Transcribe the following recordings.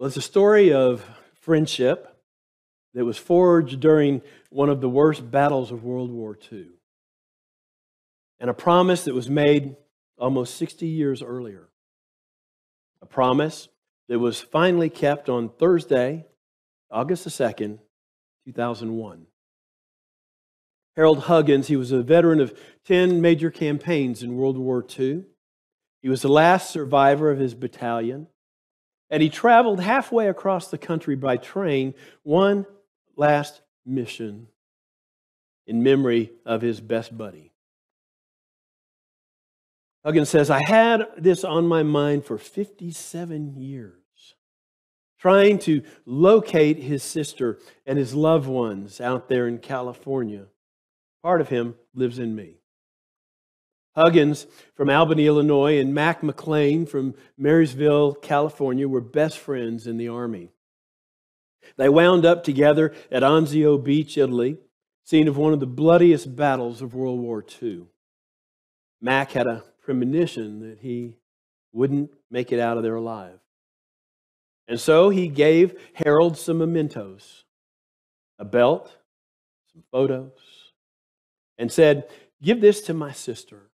Well, it's a story of friendship that was forged during one of the worst battles of World War II, and a promise that was made almost 60 years earlier. A promise that was finally kept on Thursday, August the 2nd, 2001. Harold Huggins, he was a veteran of 10 major campaigns in World War II. He was the last survivor of his battalion. And he traveled halfway across the country by train, one last mission in memory of his best buddy. Huggins says, I had this on my mind for 57 years, trying to locate his sister and his loved ones out there in California. Part of him lives in me. Huggins from Albany, Illinois, and Mac McLean from Marysville, California, were best friends in the Army. They wound up together at Anzio Beach, Italy, scene of one of the bloodiest battles of World War II. Mac had a premonition that he wouldn't make it out of there alive. And so he gave Harold some mementos a belt, some photos, and said, Give this to my sister.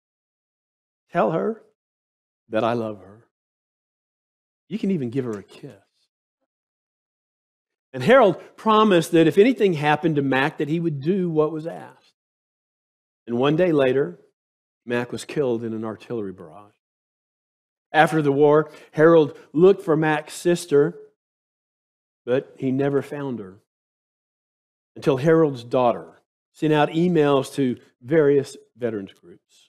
Tell her that I love her. You can even give her a kiss. And Harold promised that if anything happened to Mac, that he would do what was asked. And one day later, Mac was killed in an artillery barrage. After the war, Harold looked for Mac's sister, but he never found her until Harold's daughter sent out emails to various veterans groups.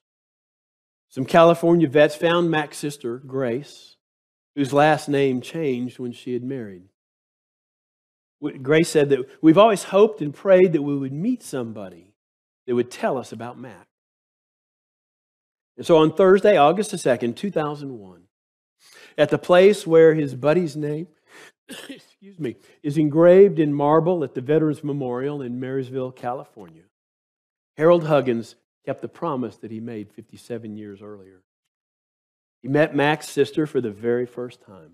Some California vets found Mac's sister, Grace, whose last name changed when she had married. Grace said that we've always hoped and prayed that we would meet somebody that would tell us about Mac. And so on Thursday, August the 2nd, 2001, at the place where his buddy's name excuse me, is engraved in marble at the Veterans Memorial in Marysville, California, Harold Huggins kept the promise that he made 57 years earlier. He met Mac's sister for the very first time.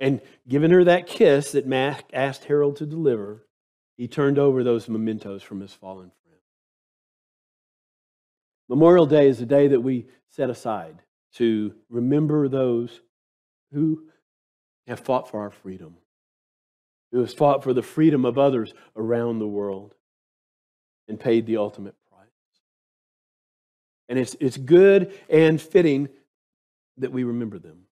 And giving her that kiss that Mac asked Harold to deliver, he turned over those mementos from his fallen friend. Memorial Day is a day that we set aside to remember those who have fought for our freedom, who has fought for the freedom of others around the world and paid the ultimate and it's, it's good and fitting that we remember them.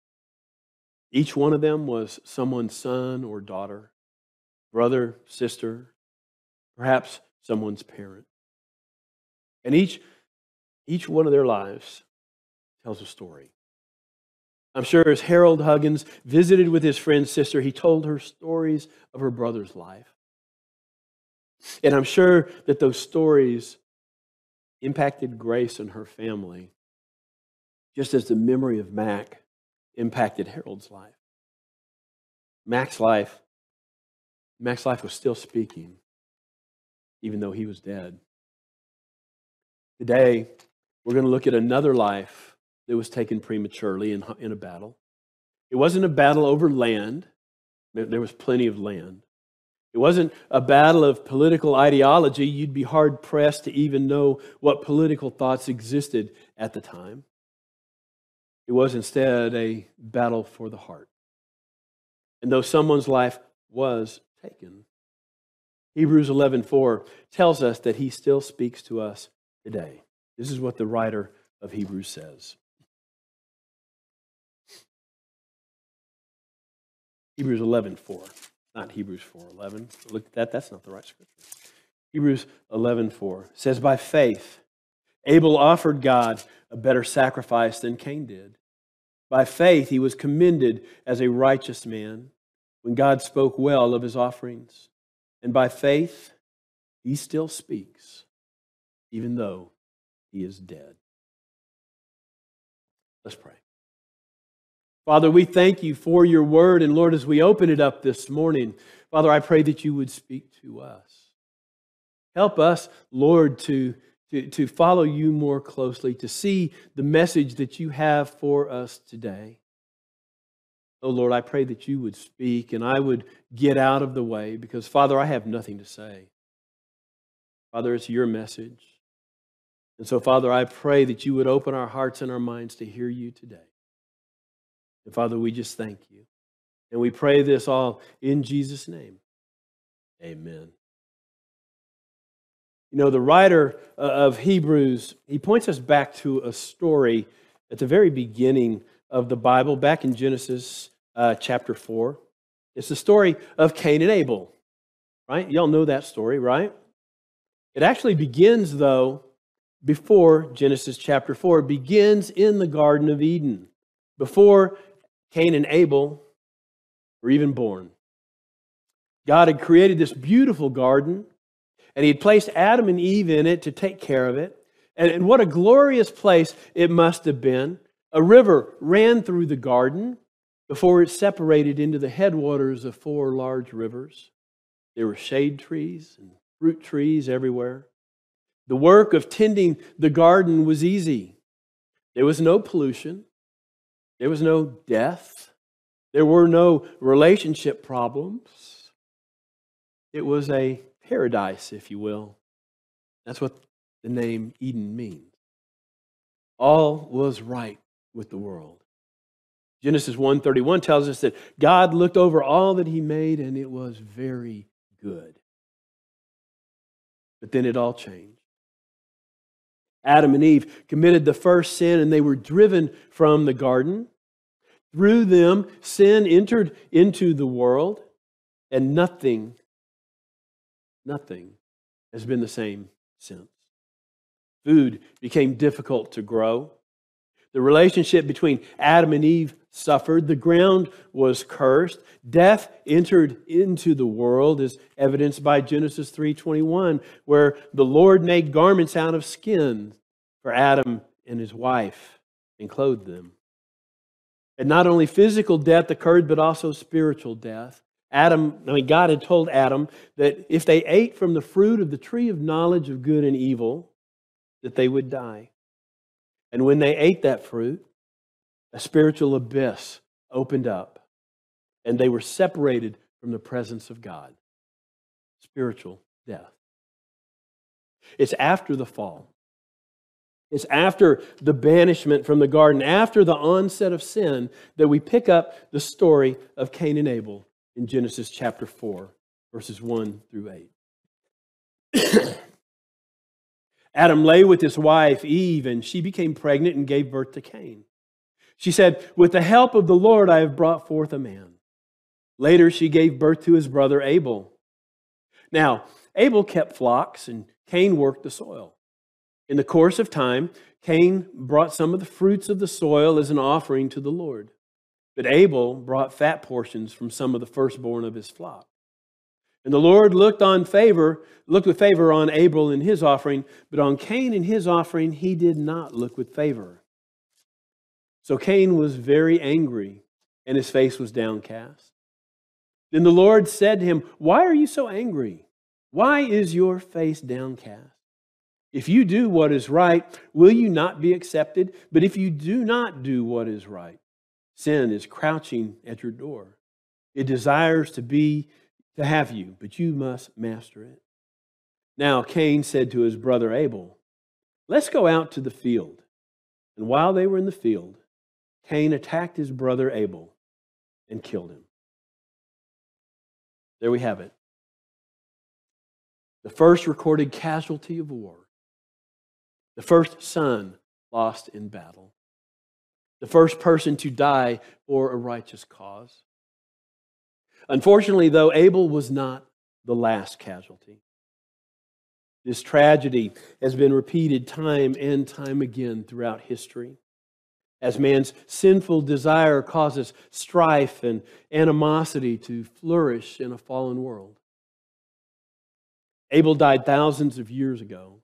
Each one of them was someone's son or daughter, brother, sister, perhaps someone's parent. And each, each one of their lives tells a story. I'm sure as Harold Huggins visited with his friend's sister, he told her stories of her brother's life. And I'm sure that those stories impacted Grace and her family, just as the memory of Mac impacted Harold's life. Mac's life, Mac's life was still speaking, even though he was dead. Today, we're going to look at another life that was taken prematurely in, in a battle. It wasn't a battle over land, there was plenty of land. It wasn't a battle of political ideology. You'd be hard pressed to even know what political thoughts existed at the time. It was instead a battle for the heart. And though someone's life was taken, Hebrews 11:4 tells us that he still speaks to us today. This is what the writer of Hebrews says. Hebrews 11:4 not Hebrews 4:11. Look at that. That's not the right scripture. Hebrews 11:4 says, "By faith, Abel offered God a better sacrifice than Cain did. By faith, he was commended as a righteous man when God spoke well of his offerings. And by faith, he still speaks, even though he is dead." Let's pray. Father, we thank you for your word. And Lord, as we open it up this morning, Father, I pray that you would speak to us. Help us, Lord, to, to, to follow you more closely, to see the message that you have for us today. Oh, Lord, I pray that you would speak and I would get out of the way because, Father, I have nothing to say. Father, it's your message. And so, Father, I pray that you would open our hearts and our minds to hear you today. And Father, we just thank you. And we pray this all in Jesus' name. Amen. You know, the writer uh, of Hebrews, he points us back to a story at the very beginning of the Bible, back in Genesis uh, chapter 4. It's the story of Cain and Abel, right? Y'all know that story, right? It actually begins, though, before Genesis chapter 4. It begins in the Garden of Eden, before Cain and Abel were even born. God had created this beautiful garden, and He had placed Adam and Eve in it to take care of it. And, and what a glorious place it must have been. A river ran through the garden before it separated into the headwaters of four large rivers. There were shade trees and fruit trees everywhere. The work of tending the garden was easy. There was no pollution. There was no death. There were no relationship problems. It was a paradise, if you will. That's what the name Eden means. All was right with the world. Genesis 1:31 tells us that God looked over all that he made and it was very good. But then it all changed. Adam and Eve committed the first sin and they were driven from the garden. Through them, sin entered into the world, and nothing, nothing has been the same since. Food became difficult to grow. The relationship between Adam and Eve suffered, the ground was cursed, death entered into the world as evidenced by Genesis 3:21 where the Lord made garments out of skin for Adam and his wife and clothed them. And not only physical death occurred but also spiritual death. Adam, I mean God had told Adam that if they ate from the fruit of the tree of knowledge of good and evil that they would die. And when they ate that fruit, a spiritual abyss opened up, and they were separated from the presence of God. Spiritual death. It's after the fall. It's after the banishment from the garden, after the onset of sin, that we pick up the story of Cain and Abel in Genesis chapter 4, verses 1 through 8. Adam lay with his wife Eve, and she became pregnant and gave birth to Cain. She said, With the help of the Lord, I have brought forth a man. Later, she gave birth to his brother Abel. Now, Abel kept flocks, and Cain worked the soil. In the course of time, Cain brought some of the fruits of the soil as an offering to the Lord. But Abel brought fat portions from some of the firstborn of his flock. And the Lord looked on favor, looked with favor on Abel and his offering, but on Cain and his offering he did not look with favor. So Cain was very angry, and his face was downcast. Then the Lord said to him, Why are you so angry? Why is your face downcast? If you do what is right, will you not be accepted? But if you do not do what is right, sin is crouching at your door. It desires to be to have you, but you must master it. Now Cain said to his brother Abel, Let's go out to the field. And while they were in the field, Cain attacked his brother Abel and killed him. There we have it. The first recorded casualty of war, the first son lost in battle, the first person to die for a righteous cause. Unfortunately, though, Abel was not the last casualty. This tragedy has been repeated time and time again throughout history. As man's sinful desire causes strife and animosity to flourish in a fallen world. Abel died thousands of years ago.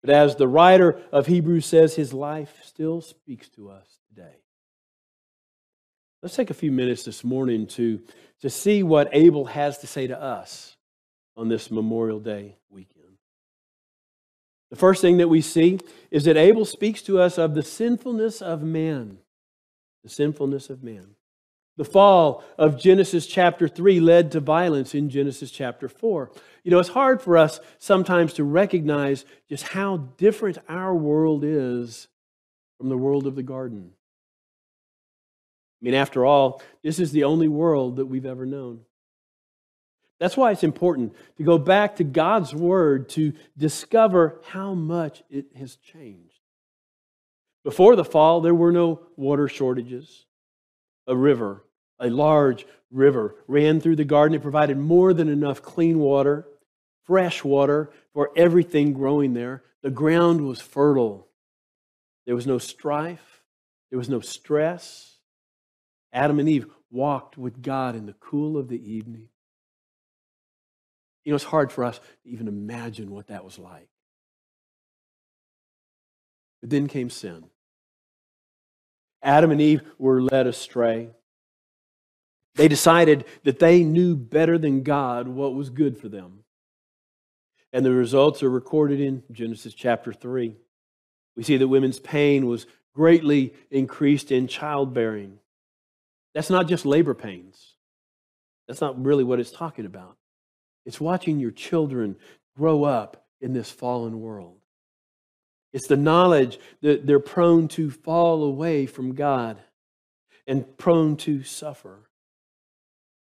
But as the writer of Hebrews says, his life still speaks to us today. Let's take a few minutes this morning to, to see what Abel has to say to us on this Memorial Day weekend. The first thing that we see is that Abel speaks to us of the sinfulness of man. The sinfulness of man. The fall of Genesis chapter 3 led to violence in Genesis chapter 4. You know, it's hard for us sometimes to recognize just how different our world is from the world of the garden. I mean, after all, this is the only world that we've ever known. That's why it's important to go back to God's Word to discover how much it has changed. Before the fall, there were no water shortages. A river, a large river, ran through the garden. It provided more than enough clean water, fresh water for everything growing there. The ground was fertile. There was no strife, there was no stress. Adam and Eve walked with God in the cool of the evening. You know, it's hard for us to even imagine what that was like. But then came sin. Adam and Eve were led astray. They decided that they knew better than God what was good for them. And the results are recorded in Genesis chapter 3. We see that women's pain was greatly increased in childbearing. That's not just labor pains. That's not really what it's talking about. It's watching your children grow up in this fallen world. It's the knowledge that they're prone to fall away from God and prone to suffer.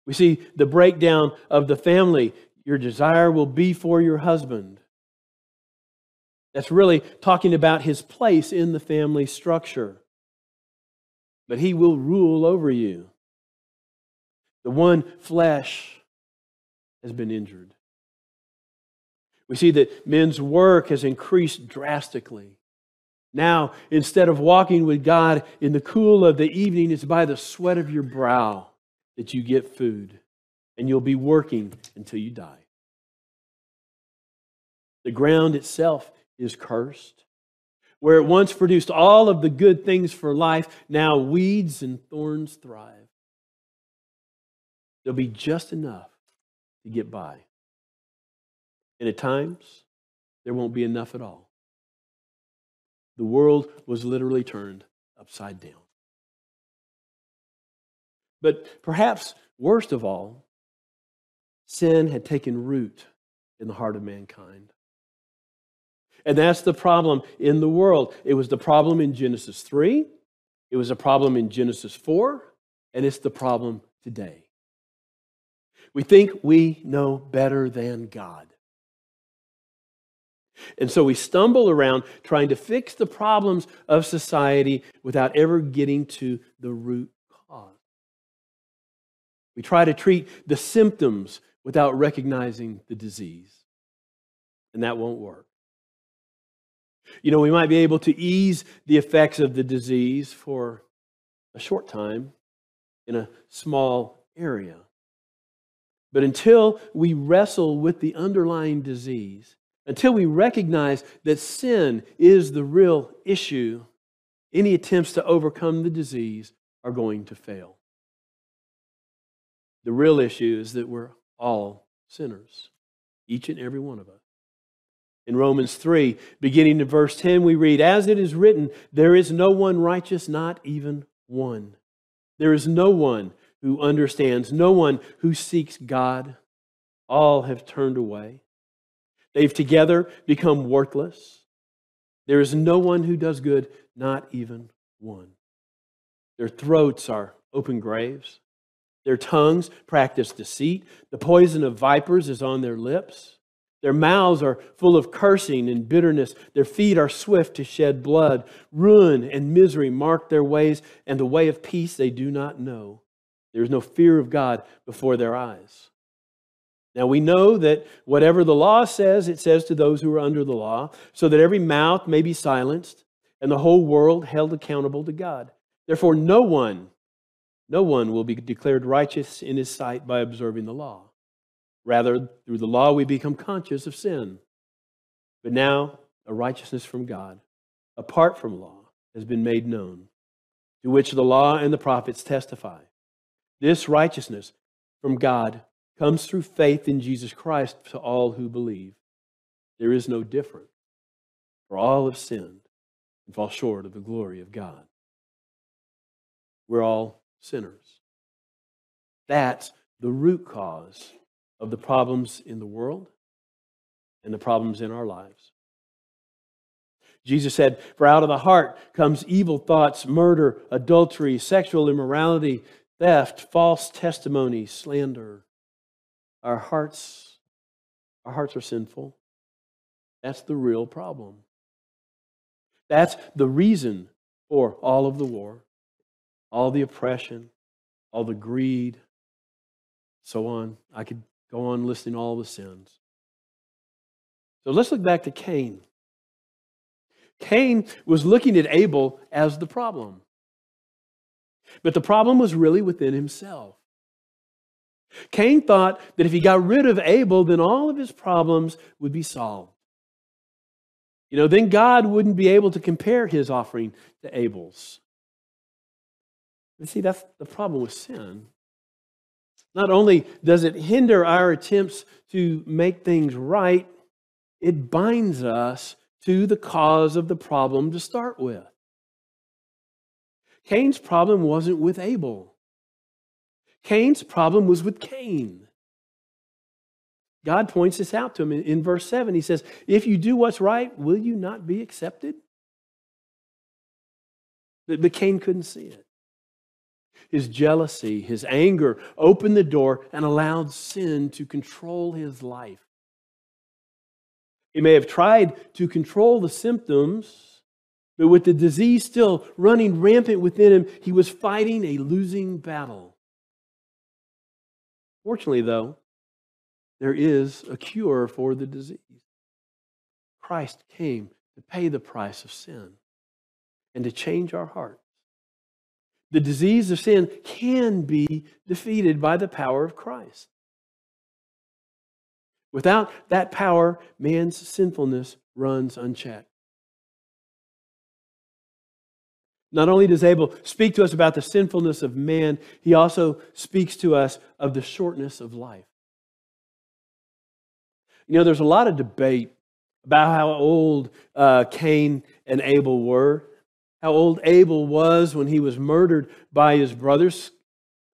We see the breakdown of the family. Your desire will be for your husband. That's really talking about his place in the family structure but he will rule over you. The one flesh has been injured. We see that men's work has increased drastically. Now, instead of walking with God in the cool of the evening, it's by the sweat of your brow that you get food, and you'll be working until you die. The ground itself is cursed where it once produced all of the good things for life, now weeds and thorns thrive. There'll be just enough to get by. And at times, there won't be enough at all. The world was literally turned upside down. But perhaps worst of all, sin had taken root in the heart of mankind. And that's the problem in the world. It was the problem in Genesis 3, it was a problem in Genesis 4, and it's the problem today. We think we know better than God. And so we stumble around trying to fix the problems of society without ever getting to the root cause. We try to treat the symptoms without recognizing the disease, and that won't work. You know, we might be able to ease the effects of the disease for a short time in a small area. But until we wrestle with the underlying disease, until we recognize that sin is the real issue, any attempts to overcome the disease are going to fail. The real issue is that we're all sinners, each and every one of us. In Romans 3, beginning in verse 10, we read, As it is written, there is no one righteous, not even one. There is no one who understands, no one who seeks God. All have turned away. They've together become worthless. There is no one who does good, not even one. Their throats are open graves. Their tongues practice deceit. The poison of vipers is on their lips. Their mouths are full of cursing and bitterness. Their feet are swift to shed blood. Ruin and misery mark their ways, and the way of peace they do not know. There is no fear of God before their eyes. Now we know that whatever the law says, it says to those who are under the law, so that every mouth may be silenced and the whole world held accountable to God. Therefore, no one, no one will be declared righteous in his sight by observing the law. Rather, through the law, we become conscious of sin. But now, a righteousness from God, apart from law, has been made known, to which the law and the prophets testify. This righteousness from God comes through faith in Jesus Christ to all who believe. There is no difference, for all have sinned and fall short of the glory of God. We're all sinners. That's the root cause of the problems in the world and the problems in our lives. Jesus said, For out of the heart comes evil thoughts, murder, adultery, sexual immorality, theft, false testimony, slander. Our hearts, our hearts are sinful. That's the real problem. That's the reason for all of the war, all the oppression, all the greed, so on. I could Go on listing all the sins. So let's look back to Cain. Cain was looking at Abel as the problem. But the problem was really within himself. Cain thought that if he got rid of Abel, then all of his problems would be solved. You know, then God wouldn't be able to compare his offering to Abel's. You see, that's the problem with sin. Not only does it hinder our attempts to make things right, it binds us to the cause of the problem to start with. Cain's problem wasn't with Abel. Cain's problem was with Cain. God points this out to him in, in, verse 7. He says, If you do what's right, will you not be accepted? But, but Cain couldn't see it his jealousy, his anger, opened the door and allowed sin to control his life. He may have tried to control the symptoms, but with the disease still running rampant within him, he was fighting a losing battle. Fortunately, though, there is a cure for the disease. Christ came to pay the price of sin and to change our heart the disease of sin can be defeated by the power of Christ. Without that power, man's sinfulness runs unchecked. Not only does Abel speak to us about the sinfulness of man, he also speaks to us of the shortness of life. You know, there's a lot of debate about how old uh, Cain and Abel were how old Abel was when he was murdered by his brothers.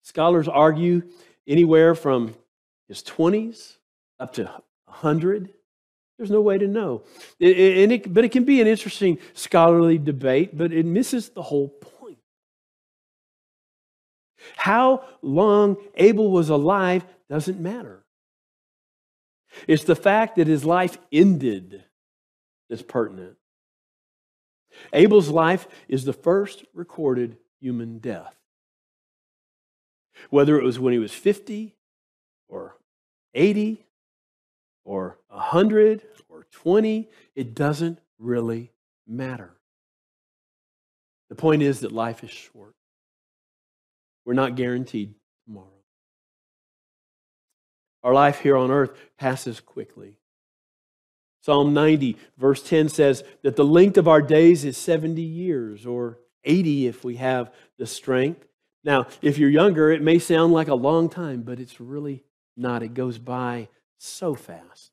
Scholars argue anywhere from his 20s up to 100. There's no way to know. It, it, it, but it can be an interesting scholarly debate, but it misses the whole point. How long Abel was alive doesn't matter. It's the fact that his life ended that's pertinent. Abel's life is the first recorded human death. Whether it was when he was 50 or 80 or 100 or 20, it doesn't really matter. The point is that life is short. We're not guaranteed tomorrow. Our life here on earth passes quickly. Psalm 90, verse 10 says that the length of our days is 70 years or 80 if we have the strength. Now, if you're younger, it may sound like a long time, but it's really not. It goes by so fast.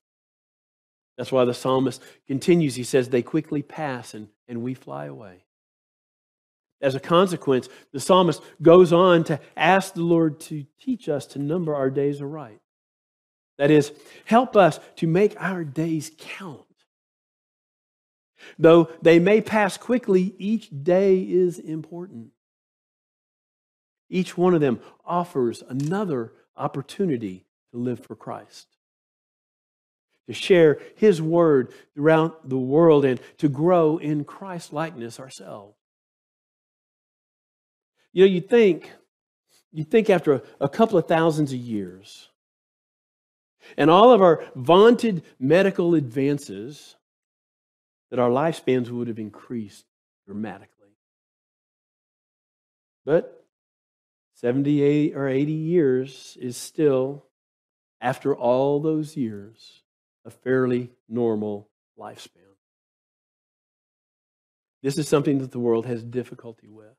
That's why the psalmist continues. He says, They quickly pass and, and we fly away. As a consequence, the psalmist goes on to ask the Lord to teach us to number our days aright. That is, help us to make our days count. Though they may pass quickly, each day is important. Each one of them offers another opportunity to live for Christ, to share His word throughout the world, and to grow in Christ likeness ourselves. You know, you think, you think after a, a couple of thousands of years, and all of our vaunted medical advances, that our lifespans would have increased dramatically. But 78 or 80 years is still, after all those years, a fairly normal lifespan. This is something that the world has difficulty with.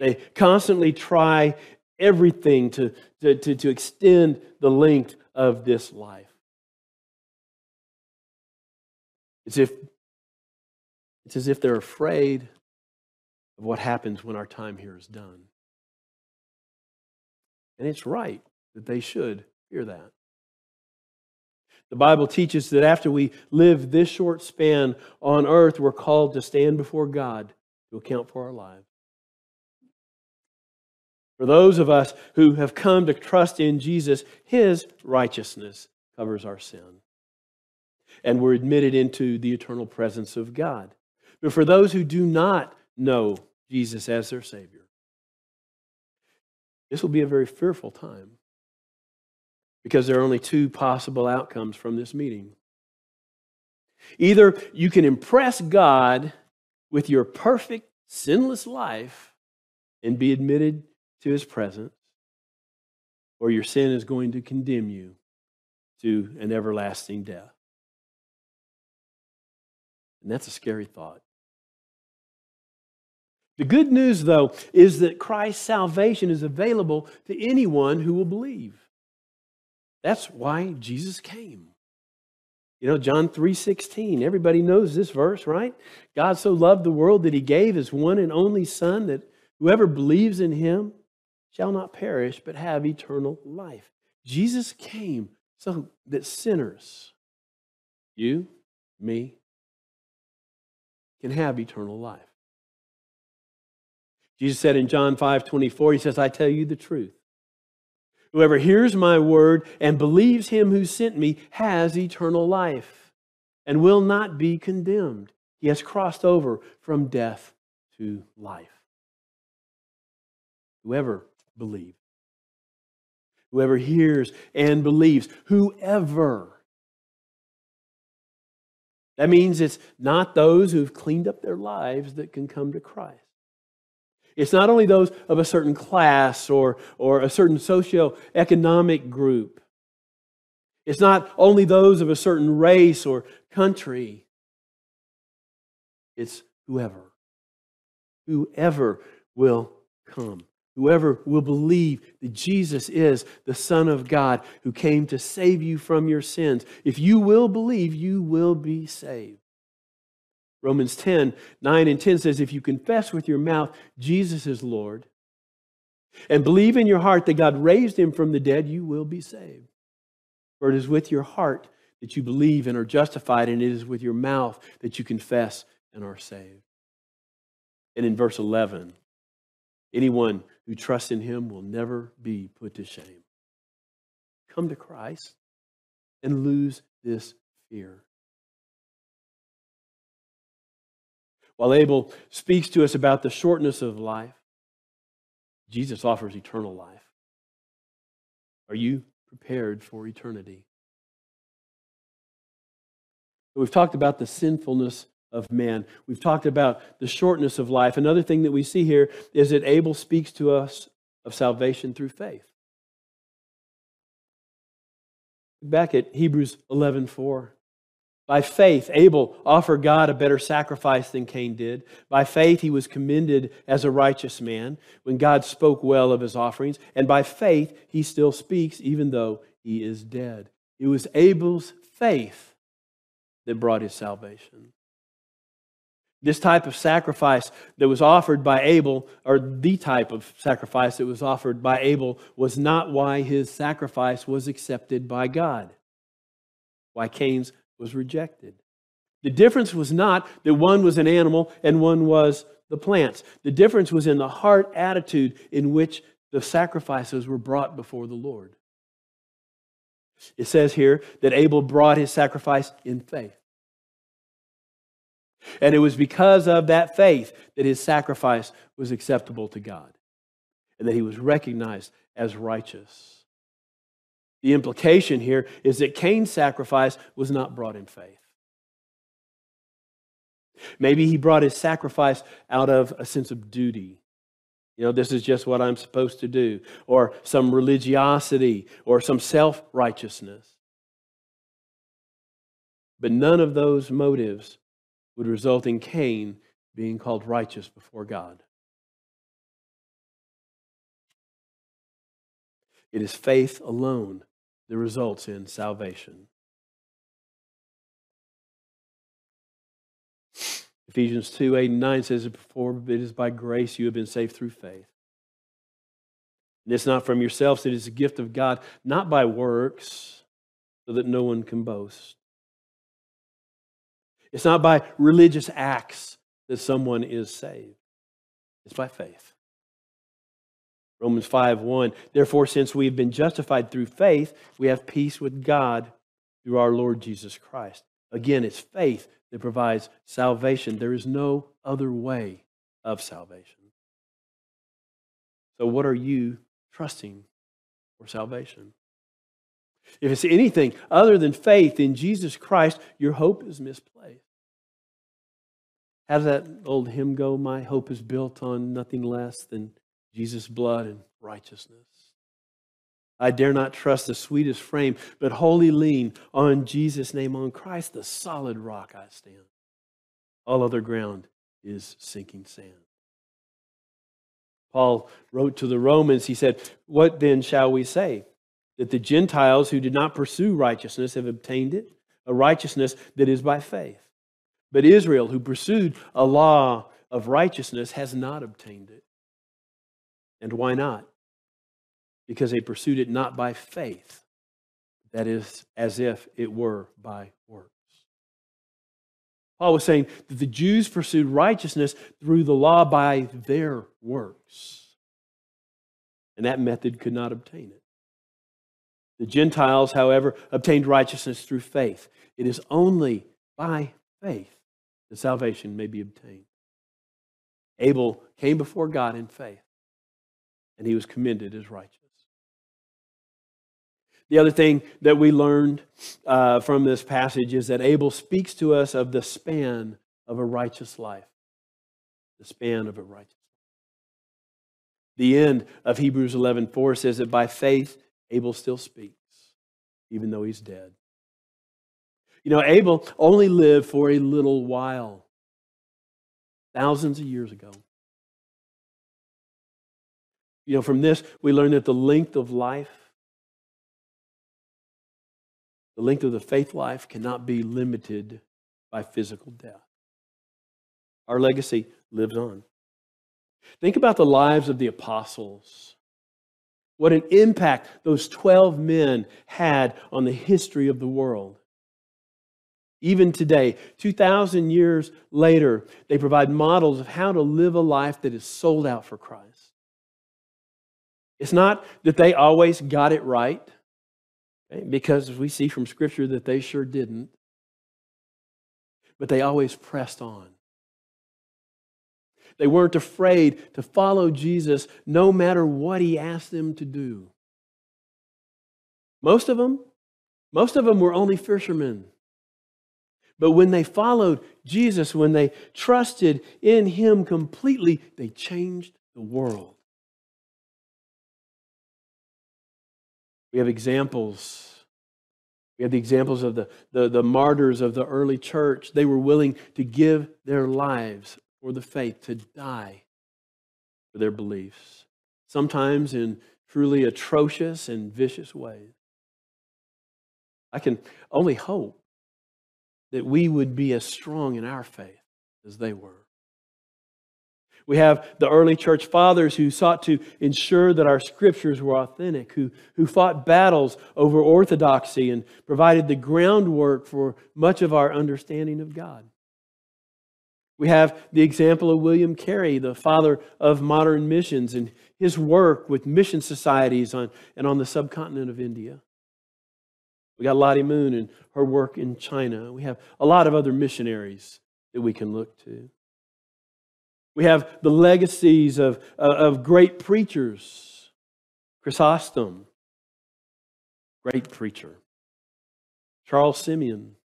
They constantly try everything to, to, to, to extend the length of this life. It's, if, it's as if they're afraid of what happens when our time here is done. And it's right that they should hear that. The Bible teaches that after we live this short span on earth, we're called to stand before God to account for our lives. For those of us who have come to trust in Jesus, his righteousness covers our sin. And we're admitted into the eternal presence of God. But for those who do not know Jesus as their Savior, this will be a very fearful time because there are only two possible outcomes from this meeting. Either you can impress God with your perfect, sinless life and be admitted to his presence, or your sin is going to condemn you to an everlasting death. And that's a scary thought. The good news, though, is that Christ's salvation is available to anyone who will believe. That's why Jesus came. You know, John 3:16. Everybody knows this verse, right? God so loved the world that he gave his one and only son that whoever believes in him shall not perish, but have eternal life. Jesus came so that sinners, you, me, can have eternal life. Jesus said in John 5 24, He says, I tell you the truth. Whoever hears my word and believes him who sent me has eternal life and will not be condemned. He has crossed over from death to life. Whoever believe. Whoever hears and believes, whoever. That means it's not those who've cleaned up their lives that can come to Christ. It's not only those of a certain class or, or a certain socioeconomic group. It's not only those of a certain race or country. It's whoever. Whoever will come. Whoever will believe that Jesus is the Son of God who came to save you from your sins, if you will believe, you will be saved. Romans 10 9 and 10 says, If you confess with your mouth Jesus is Lord and believe in your heart that God raised him from the dead, you will be saved. For it is with your heart that you believe and are justified, and it is with your mouth that you confess and are saved. And in verse 11, anyone who trust in him will never be put to shame. Come to Christ and lose this fear. While Abel speaks to us about the shortness of life, Jesus offers eternal life. Are you prepared for eternity? We've talked about the sinfulness of man. We've talked about the shortness of life. Another thing that we see here is that Abel speaks to us of salvation through faith. Back at Hebrews 11:4, by faith, Abel offered God a better sacrifice than Cain did. By faith, he was commended as a righteous man when God spoke well of his offerings. And by faith, he still speaks even though he is dead. It was Abel's faith that brought his salvation. This type of sacrifice that was offered by Abel, or the type of sacrifice that was offered by Abel, was not why his sacrifice was accepted by God, why Cain's was rejected. The difference was not that one was an animal and one was the plants. The difference was in the heart attitude in which the sacrifices were brought before the Lord. It says here that Abel brought his sacrifice in faith. And it was because of that faith that his sacrifice was acceptable to God and that he was recognized as righteous. The implication here is that Cain's sacrifice was not brought in faith. Maybe he brought his sacrifice out of a sense of duty. You know, this is just what I'm supposed to do, or some religiosity, or some self righteousness. But none of those motives would result in Cain being called righteous before God. It is faith alone that results in salvation. Ephesians 2 8 and 9 says, Before it is by grace you have been saved through faith. And it's not from yourselves, it is a gift of God, not by works, so that no one can boast. It's not by religious acts that someone is saved, it's by faith. Romans 5 1. Therefore, since we've been justified through faith, we have peace with God through our Lord Jesus Christ. Again, it's faith that provides salvation. There is no other way of salvation. So, what are you trusting for salvation? If it's anything other than faith in Jesus Christ, your hope is misplaced. How does that old hymn go? My hope is built on nothing less than Jesus' blood and righteousness. I dare not trust the sweetest frame, but wholly lean on Jesus' name, on Christ, the solid rock I stand. All other ground is sinking sand. Paul wrote to the Romans, he said, What then shall we say? that the Gentiles who did not pursue righteousness have obtained it, a righteousness that is by faith. But Israel, who pursued a law of righteousness, has not obtained it. And why not? Because they pursued it not by faith, that is, as if it were by works. Paul was saying that the Jews pursued righteousness through the law by their works, and that method could not obtain it. The Gentiles, however, obtained righteousness through faith. It is only by faith that salvation may be obtained. Abel came before God in faith, and he was commended as righteous. The other thing that we learned uh, from this passage is that Abel speaks to us of the span of a righteous life. The span of a righteous life. The end of Hebrews 11 4 says that by faith, Abel still speaks, even though he's dead. You know, Abel only lived for a little while, thousands of years ago. You know, from this, we learn that the length of life, the length of the faith life, cannot be limited by physical death. Our legacy lives on. Think about the lives of the apostles what an impact those 12 men had on the history of the world. Even today, 2,000 years later, they provide models of how to live a life that is sold out for Christ. It's not that they always got it right, okay? because we see from Scripture that they sure didn't, but they always pressed on. They weren't afraid to follow Jesus no matter what he asked them to do. Most of them, most of them were only fishermen. But when they followed Jesus, when they trusted in him completely, they changed the world. We have examples. We have the examples of the, the, the martyrs of the early church. They were willing to give their lives for the faith, to die for their beliefs, sometimes in truly atrocious and vicious ways. I can only hope that we would be as strong in our faith as they were. We have the early church fathers who sought to ensure that our scriptures were authentic, who, who fought battles over orthodoxy and provided the groundwork for much of our understanding of God. We have the example of William Carey, the father of modern missions, and his work with mission societies on, and on the subcontinent of India. We got Lottie Moon and her work in China. We have a lot of other missionaries that we can look to. We have the legacies of, uh, of great preachers. Chrysostom, great preacher. Charles Simeon,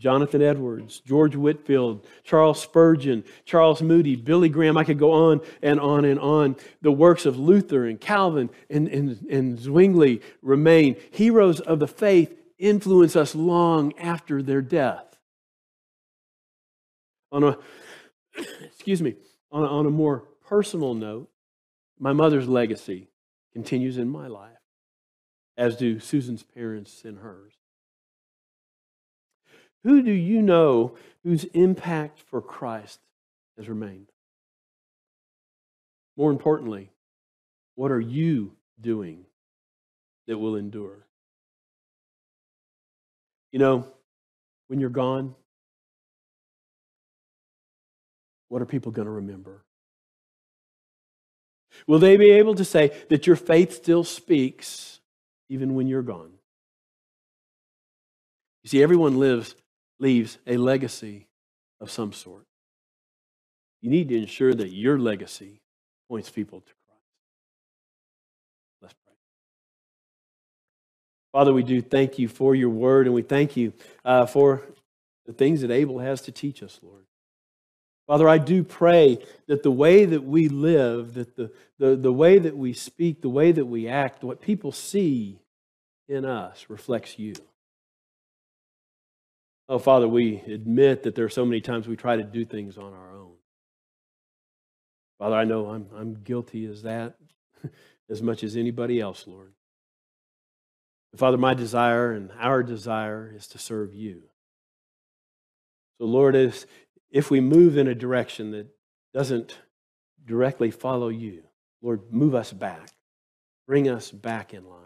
Jonathan Edwards, George Whitfield, Charles Spurgeon, Charles Moody, Billy Graham. I could go on and on and on. The works of Luther and Calvin and, and, and Zwingli remain. Heroes of the faith influence us long after their death. On a, excuse me, on a, on a more personal note, my mother's legacy continues in my life, as do Susan's parents and hers. Who do you know whose impact for Christ has remained? More importantly, what are you doing that will endure? You know, when you're gone, what are people going to remember? Will they be able to say that your faith still speaks even when you're gone? You see, everyone lives leaves a legacy of some sort. You need to ensure that your legacy points people to Christ. Let's pray. Father, we do thank you for your word, and we thank you uh, for the things that Abel has to teach us, Lord. Father, I do pray that the way that we live, that the, the, the way that we speak, the way that we act, what people see in us reflects you. Oh, Father, we admit that there are so many times we try to do things on our own. Father, I know I'm, I'm guilty as that as much as anybody else, Lord. Father, my desire and our desire is to serve you. So, Lord, if, if we move in a direction that doesn't directly follow you, Lord, move us back. Bring us back in line.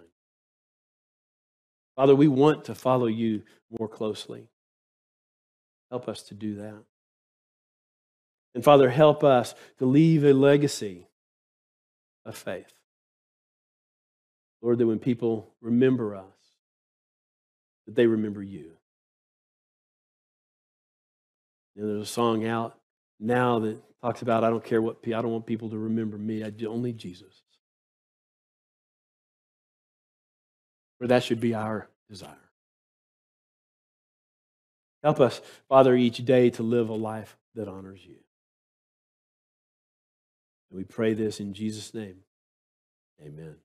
Father, we want to follow you more closely. Help us to do that. And Father, help us to leave a legacy of faith. Lord, that when people remember us, that they remember you. And there's a song out now that talks about I don't care what I don't want people to remember me. I only Jesus. For that should be our desire. Help us, Father, each day to live a life that honors you. And we pray this in Jesus' name. Amen.